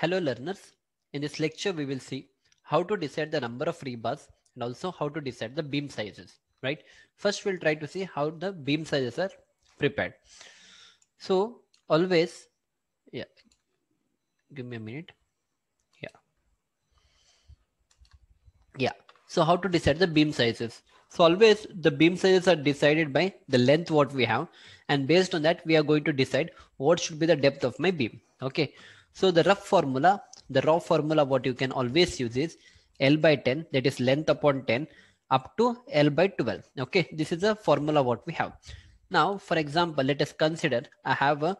Hello learners, in this lecture we will see how to decide the number of rebars and also how to decide the beam sizes, right? First we'll try to see how the beam sizes are prepared. So always, yeah, give me a minute. Yeah. Yeah. So how to decide the beam sizes? So always the beam sizes are decided by the length what we have and based on that we are going to decide what should be the depth of my beam. Okay. So the rough formula, the raw formula, what you can always use is L by 10, that is length upon 10 up to L by 12. Okay, this is a formula what we have. Now, for example, let us consider I have a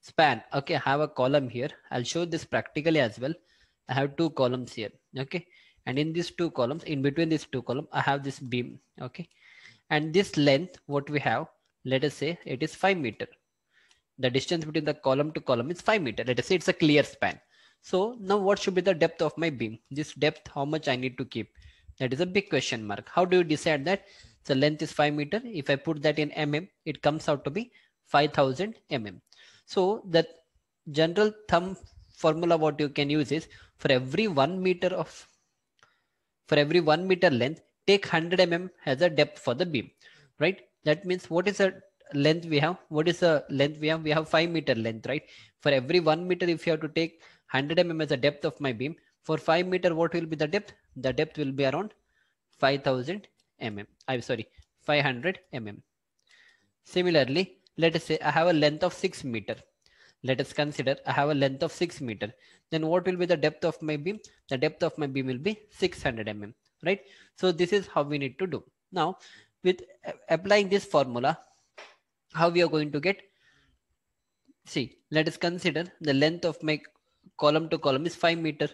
span. Okay, I have a column here. I'll show this practically as well. I have two columns here. Okay, and in these two columns, in between these two columns, I have this beam. Okay, and this length, what we have, let us say it is 5 meter the distance between the column to column is 5 meter. Let us say it's a clear span. So now what should be the depth of my beam? This depth, how much I need to keep? That is a big question mark. How do you decide that? So length is 5 meter. If I put that in mm, it comes out to be 5000 mm. So the general thumb formula what you can use is for every 1 meter of for every 1 meter length, take 100 mm as a depth for the beam, right? That means what is the length we have what is the length we have we have 5 meter length right for every 1 meter if you have to take 100 mm as the depth of my beam for 5 meter what will be the depth the depth will be around 5000 mm i'm sorry 500 mm similarly let us say i have a length of 6 meter let us consider i have a length of 6 meter then what will be the depth of my beam the depth of my beam will be 600 mm right so this is how we need to do now with applying this formula how we are going to get see let us consider the length of my column to column is 5 meter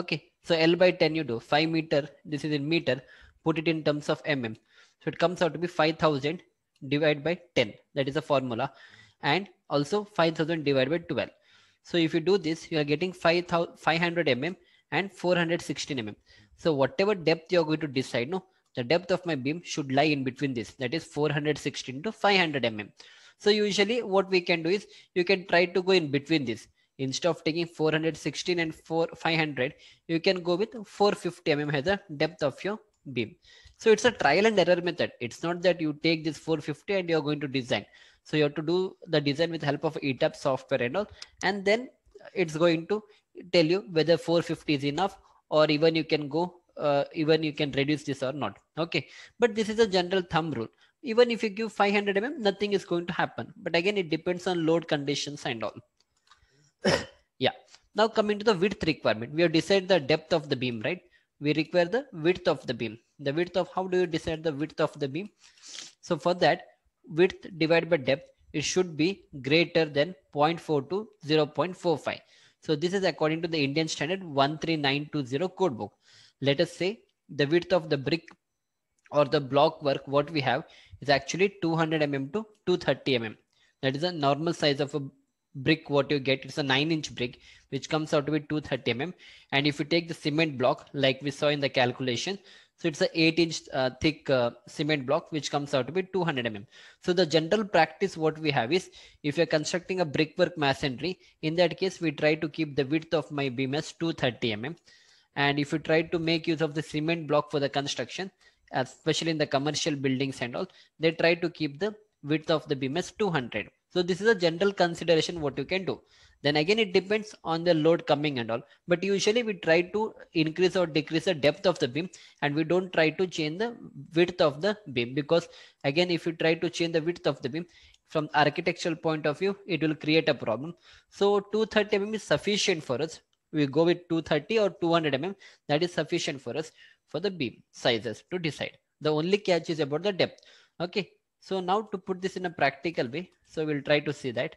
okay so l by 10 you do 5 meter this is in meter put it in terms of mm so it comes out to be 5000 divided by 10 that is a formula and also 5000 divided by 12 so if you do this you are getting five thousand five hundred 500 mm and 416 mm so whatever depth you are going to decide no the depth of my beam should lie in between this that is 416 to 500 mm so usually what we can do is you can try to go in between this instead of taking 416 and 4 500 you can go with 450 mm as the depth of your beam so it's a trial and error method it's not that you take this 450 and you're going to design so you have to do the design with the help of ETAP software and all and then it's going to tell you whether 450 is enough or even you can go uh, even you can reduce this or not okay but this is a general thumb rule even if you give 500 mm nothing is going to happen but again it depends on load conditions and all yeah now coming to the width requirement we have decided the depth of the beam right we require the width of the beam the width of how do you decide the width of the beam so for that width divided by depth it should be greater than 0.4 to 0.45 so this is according to the indian standard 13920 code book let us say the width of the brick or the block work what we have is actually 200 mm to 230 mm that is a normal size of a brick what you get it's a 9 inch brick which comes out to be 230 mm and if you take the cement block like we saw in the calculation so it's a 8 inch uh, thick uh, cement block which comes out to be 200 mm so the general practice what we have is if you're constructing a brickwork masonry in that case we try to keep the width of my beam as 230 mm and if you try to make use of the cement block for the construction, especially in the commercial buildings and all, they try to keep the width of the beam as 200. So this is a general consideration what you can do. Then again, it depends on the load coming and all. But usually we try to increase or decrease the depth of the beam and we don't try to change the width of the beam because again, if you try to change the width of the beam from architectural point of view, it will create a problem. So 230 mm is sufficient for us we go with 230 or 200 mm that is sufficient for us for the beam sizes to decide the only catch is about the depth okay so now to put this in a practical way so we'll try to see that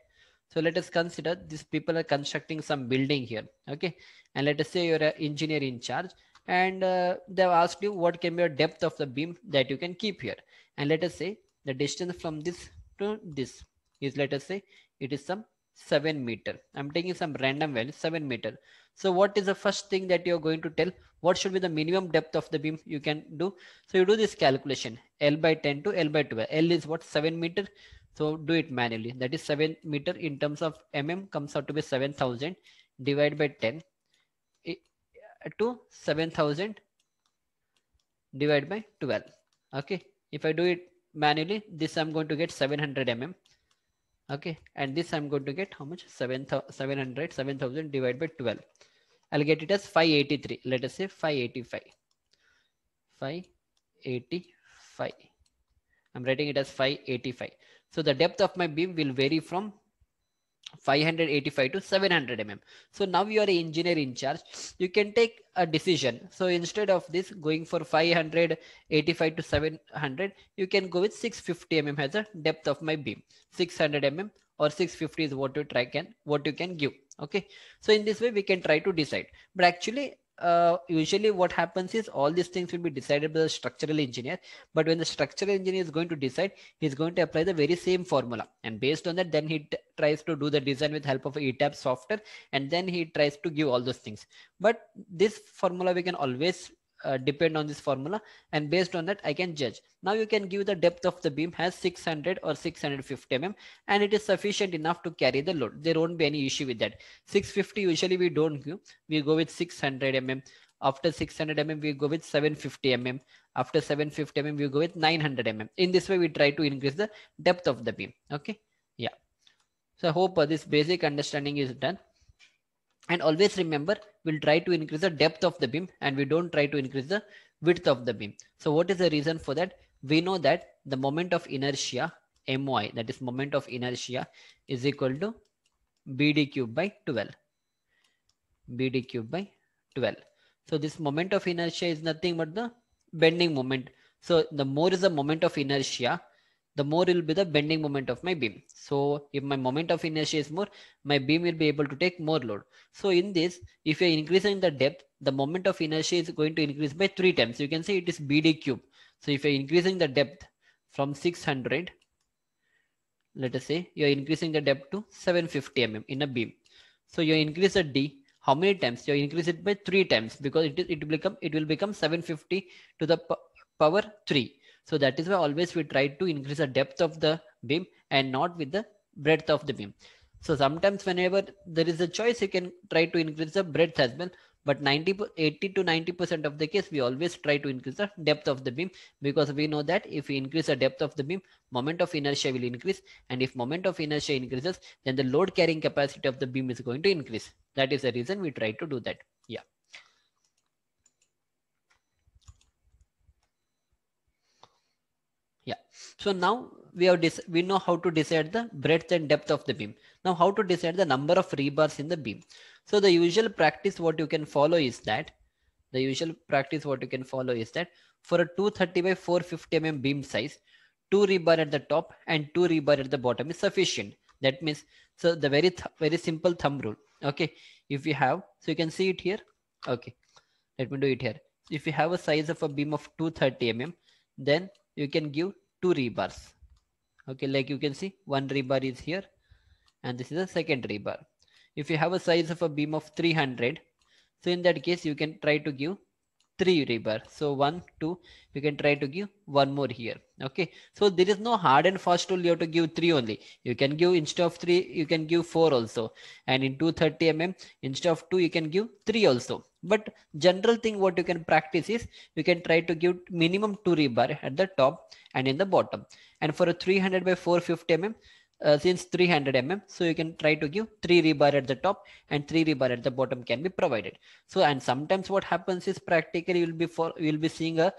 so let us consider these people are constructing some building here okay and let us say you're an engineer in charge and uh, they've asked you what can be a depth of the beam that you can keep here and let us say the distance from this to this is let us say it is some 7 meter. I'm taking some random value, 7 meter. So what is the first thing that you're going to tell? What should be the minimum depth of the beam you can do? So you do this calculation, L by 10 to L by 12. L is what, 7 meter? So do it manually. That is 7 meter in terms of mm comes out to be 7,000 divided by 10 uh, to 7,000 divided by 12. Okay. If I do it manually, this I'm going to get 700 mm okay and this i'm going to get how much 7 700 7000 divided by 12 i'll get it as 583 let us say 585 585 i'm writing it as 585 so the depth of my beam will vary from 585 to 700 mm. So now you are an engineer in charge. You can take a decision. So instead of this going for 585 to 700, you can go with 650 mm as a depth of my beam. 600 mm or 650 is what you try can what you can give. Okay. So in this way we can try to decide. But actually uh, usually what happens is all these things will be decided by the structural engineer but when the structural engineer is going to decide he's going to apply the very same formula and based on that then he tries to do the design with help of etap software and then he tries to give all those things but this formula we can always uh, depend on this formula and based on that I can judge. Now you can give the depth of the beam has 600 or 650 mm and it is sufficient enough to carry the load. There won't be any issue with that. 650 usually we don't give. We go with 600 mm. After 600 mm we go with 750 mm. After 750 mm we go with 900 mm. In this way we try to increase the depth of the beam. Okay. Yeah. So I hope this basic understanding is done. And always remember we'll try to increase the depth of the beam and we don't try to increase the width of the beam. So what is the reason for that? We know that the moment of inertia my that is moment of inertia is equal to bd cube by 12 bd cube by 12 so this moment of inertia is nothing but the bending moment so the more is the moment of inertia the more will be the bending moment of my beam. So if my moment of inertia is more, my beam will be able to take more load. So in this, if you're increasing the depth, the moment of inertia is going to increase by three times. You can say it is BD cube. So if you're increasing the depth from 600, let us say you're increasing the depth to 750 mm in a beam. So you increase the D how many times? You increase it by three times because it, it, will become, it will become 750 to the power three. So that is why always we try to increase the depth of the beam and not with the breadth of the beam. So sometimes whenever there is a choice, you can try to increase the breadth as well. But 90, 80 to 90% of the case, we always try to increase the depth of the beam because we know that if we increase the depth of the beam, moment of inertia will increase. And if moment of inertia increases, then the load carrying capacity of the beam is going to increase. That is the reason we try to do that. yeah so now we have this we know how to decide the breadth and depth of the beam now how to decide the number of rebars in the beam so the usual practice what you can follow is that the usual practice what you can follow is that for a 230 by 450 mm beam size two rebar at the top and two rebar at the bottom is sufficient that means so the very th very simple thumb rule okay if you have so you can see it here okay let me do it here if you have a size of a beam of 230 mm then you can give two rebars okay like you can see one rebar is here and this is a second rebar if you have a size of a beam of 300 so in that case you can try to give three rebar so one two you can try to give one more here okay so there is no hard and fast rule you have to give three only you can give instead of three you can give four also and in 230 mm instead of two you can give three also but general thing what you can practice is you can try to give minimum two rebar at the top and in the bottom and for a 300 by 450 mm uh, since 300 mm so you can try to give three rebar at the top and three rebar at the bottom can be provided so and sometimes what happens is practically you'll be for you'll be seeing a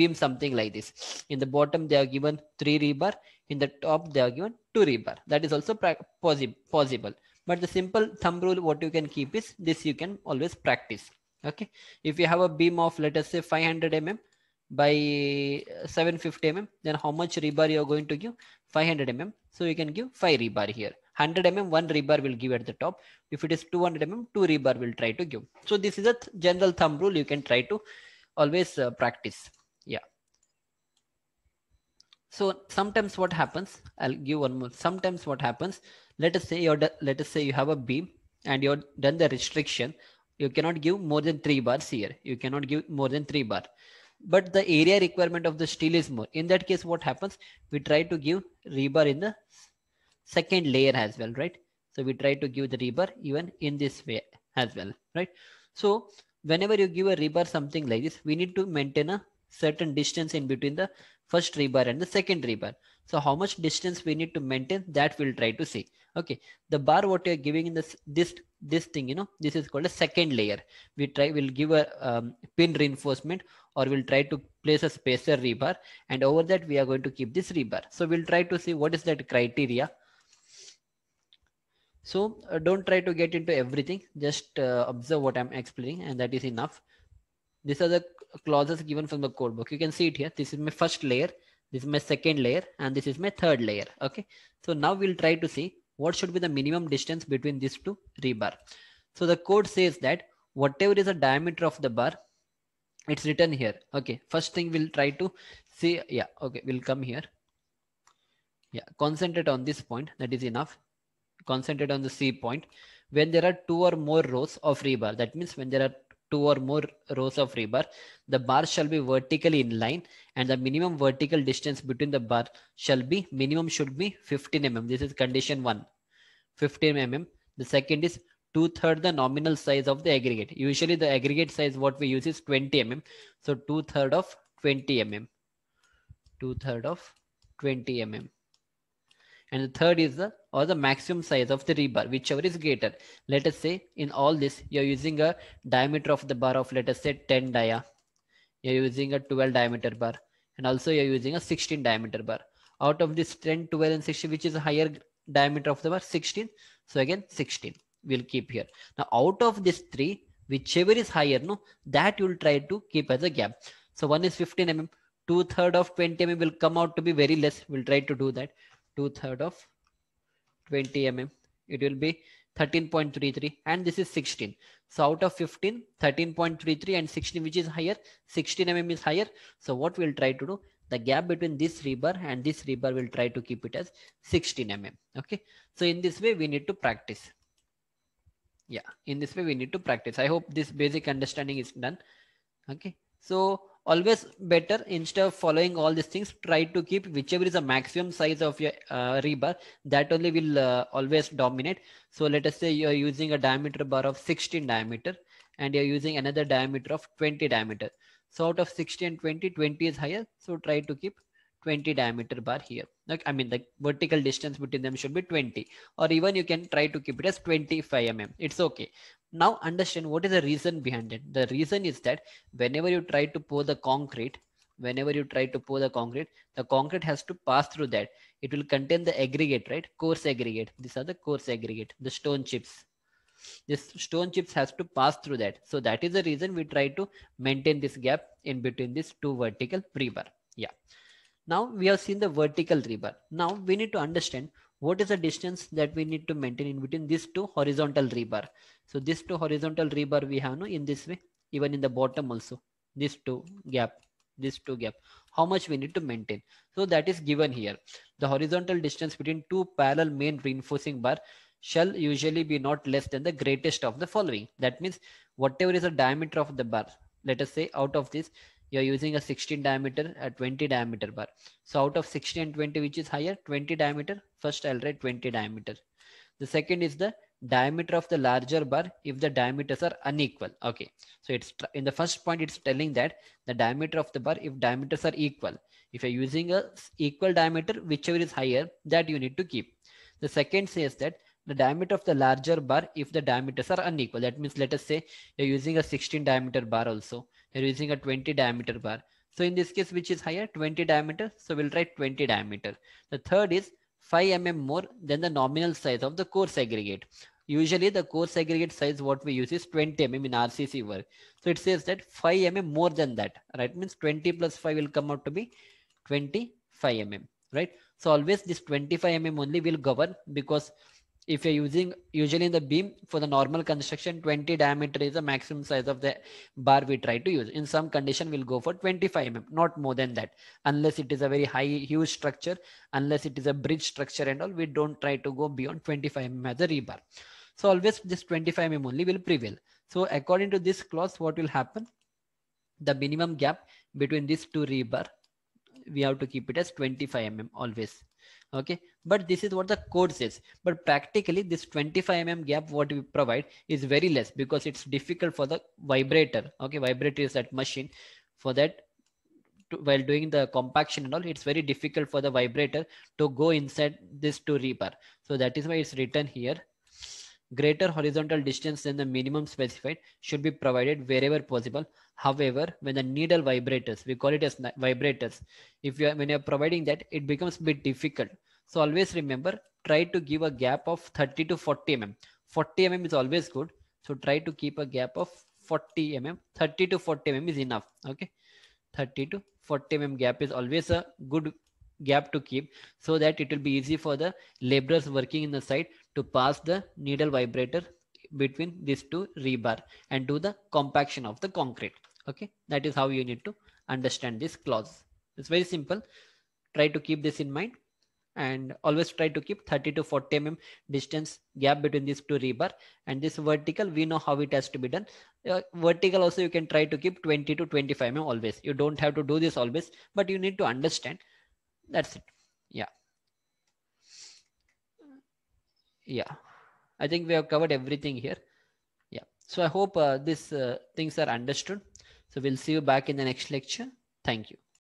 beam something like this in the bottom they are given three rebar in the top they are given two rebar that is also possible possible but the simple thumb rule what you can keep is this you can always practice okay if you have a beam of let us say 500 mm by uh, 750 mm then how much rebar you are going to give 500 mm so you can give 5 rebar here 100 mm one rebar will give at the top if it is 200 mm two rebar will try to give so this is a th general thumb rule you can try to always uh, practice yeah so sometimes what happens i'll give one more sometimes what happens let us say you're let us say you have a beam and you're done the restriction you cannot give more than three bars here you cannot give more than three bar but the area requirement of the steel is more in that case what happens we try to give rebar in the second layer as well right so we try to give the rebar even in this way as well right so whenever you give a rebar something like this we need to maintain a certain distance in between the first rebar and the second rebar so how much distance we need to maintain that we'll try to see. Okay, the bar what you're giving in this this this thing, you know, this is called a second layer. We try will give a um, pin reinforcement or we'll try to place a spacer rebar and over that we are going to keep this rebar. So we'll try to see what is that criteria. So uh, don't try to get into everything. Just uh, observe what I'm explaining and that is enough. These are the clauses given from the code book. You can see it here. This is my first layer. This is my second layer and this is my third layer. Okay. So now we'll try to see what should be the minimum distance between these two rebar. So the code says that whatever is the diameter of the bar, it's written here. Okay. First thing we'll try to see. Yeah. Okay. We'll come here. Yeah. Concentrate on this point. That is enough. Concentrate on the C point when there are two or more rows of rebar. That means when there are two or more rows of rebar, the bar shall be vertically in line and the minimum vertical distance between the bar shall be, minimum should be 15 mm. This is condition one, 15 mm. The second is two-third the nominal size of the aggregate. Usually the aggregate size what we use is 20 mm. So two-third of 20 mm. Two-third of 20 mm. And the third is the or the maximum size of the rebar, whichever is greater. Let us say in all this, you're using a diameter of the bar of, let us say 10 dia. You're using a 12 diameter bar and also you're using a 16 diameter bar. Out of this 10, 12 and 16, which is a higher diameter of the bar, 16. So again, 16 we'll keep here. Now out of this three, whichever is higher, no, that you'll try to keep as a gap. So one is 15 mm, two third of 20 mm will come out to be very less. We'll try to do that. Two third of 20 mm it will be 13.33 and this is 16 so out of 15 13.33 and 16 which is higher 16 mm is higher so what we'll try to do the gap between this rebar and this rebar will try to keep it as 16 mm okay so in this way we need to practice yeah in this way we need to practice i hope this basic understanding is done okay so always better instead of following all these things try to keep whichever is the maximum size of your uh, rebar that only will uh, always dominate so let us say you're using a diameter bar of 16 diameter and you're using another diameter of 20 diameter so out of 16 and 20 20 is higher so try to keep 20 diameter bar here like i mean the vertical distance between them should be 20 or even you can try to keep it as 25 mm it's okay now understand what is the reason behind it the reason is that whenever you try to pour the concrete whenever you try to pour the concrete the concrete has to pass through that it will contain the aggregate right coarse aggregate these are the coarse aggregate the stone chips this stone chips has to pass through that so that is the reason we try to maintain this gap in between these two vertical pre-bar yeah now we have seen the vertical rebar. Now we need to understand what is the distance that we need to maintain in between these two horizontal rebar. So these two horizontal rebar we have no in this way, even in the bottom also, this two gap, this two gap, how much we need to maintain. So that is given here. The horizontal distance between two parallel main reinforcing bar shall usually be not less than the greatest of the following. That means whatever is the diameter of the bar, let us say out of this you're using a 16 diameter, a 20 diameter bar. So out of 16 and 20, which is higher? 20 diameter. First, I'll write 20 diameter. The second is the diameter of the larger bar if the diameters are unequal. Okay. So it's in the first point, it's telling that the diameter of the bar if diameters are equal. If you're using a equal diameter, whichever is higher, that you need to keep. The second says that the diameter of the larger bar if the diameters are unequal. That means let us say you're using a 16 diameter bar also using a 20 diameter bar. So in this case, which is higher 20 diameter. So we'll write 20 diameter. The third is 5 mm more than the nominal size of the coarse aggregate. Usually the coarse aggregate size what we use is 20 mm in RCC work. So it says that 5 mm more than that, right? Means 20 plus 5 will come out to be 25 mm, right? So always this 25 mm only will govern because if you're using usually in the beam for the normal construction 20 diameter is the maximum size of the bar we try to use in some condition we'll go for 25 mm not more than that unless it is a very high huge structure unless it is a bridge structure and all we don't try to go beyond 25 mm as a rebar so always this 25 mm only will prevail so according to this clause what will happen the minimum gap between these two rebar we have to keep it as 25 mm always okay but this is what the code says but practically this 25 mm gap what we provide is very less because it's difficult for the vibrator okay vibrator is that machine for that while doing the compaction and all it's very difficult for the vibrator to go inside this two rebar so that is why it's written here Greater horizontal distance than the minimum specified should be provided wherever possible. However, when the needle vibrators, we call it as vibrators, if you are, when you're providing that, it becomes a bit difficult. So always remember, try to give a gap of 30 to 40 mm. 40 mm is always good. So try to keep a gap of 40 mm. 30 to 40 mm is enough. Okay. 30 to 40 mm gap is always a good gap to keep so that it will be easy for the laborers working in the site to pass the needle vibrator between these two rebar and do the compaction of the concrete. Okay, that is how you need to understand this clause. It's very simple. Try to keep this in mind and always try to keep 30 to 40 mm distance gap between these two rebar and this vertical we know how it has to be done uh, vertical also you can try to keep 20 to 25 mm always you don't have to do this always but you need to understand that's it yeah yeah i think we have covered everything here yeah so i hope uh, these uh, things are understood so we'll see you back in the next lecture thank you